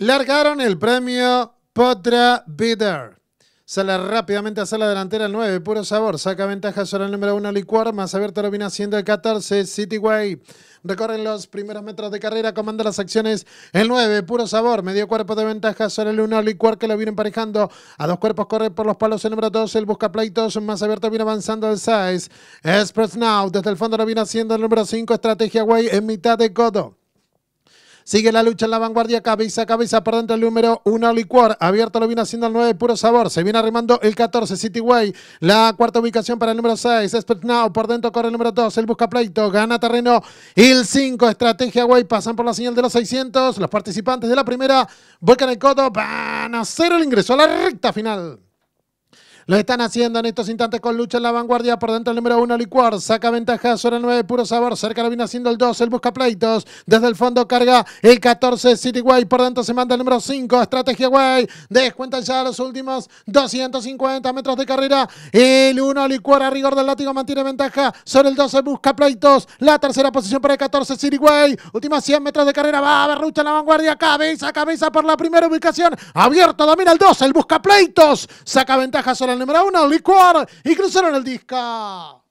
Largaron el premio Potra Bitter. Sale rápidamente hacia la delantera el 9, puro sabor. Saca ventaja sobre el número 1, Licuar. Más abierto lo viene haciendo el 14, Way. Recorren los primeros metros de carrera, comanda las acciones. El 9, puro sabor. Medio cuerpo de ventaja sobre el 1, Licuar que lo viene emparejando. A dos cuerpos corre por los palos el número 2, el busca pleitos. Más abierto viene avanzando el size. Express Now. Desde el fondo lo viene haciendo el número 5, Estrategia Way en mitad de codo. Sigue la lucha en la vanguardia, cabeza a cabeza por dentro el número 1 licor Abierto lo viene haciendo el 9 Puro Sabor. Se viene arrimando el 14 City Way. La cuarta ubicación para el número 6 Expert Now. Por dentro corre el número 2. El Busca Pleito. Gana terreno el 5. Estrategia Way. Pasan por la señal de los 600. Los participantes de la primera vuelcan el codo. Van a hacer el ingreso a la recta final. Lo están haciendo en estos instantes con lucha en la vanguardia. Por dentro el número uno, Licuar. Saca ventaja, sobre el 9, puro sabor. Cerca lo viene haciendo el 2, el busca pleitos. Desde el fondo carga el 14, City Por dentro se manda el número 5, Estrategia Way. Descuentan ya los últimos 250 metros de carrera. El 1, Licuar a rigor del látigo mantiene ventaja sobre el 12, busca pleitos. La tercera posición para el 14, City Way. Últimas 100 metros de carrera. Va a Lucha en la vanguardia. Cabeza, cabeza por la primera ubicación. Abierto, domina el 2, el busca pleitos. Saca ventaja sobre el número una licuar y cruzaron el disco.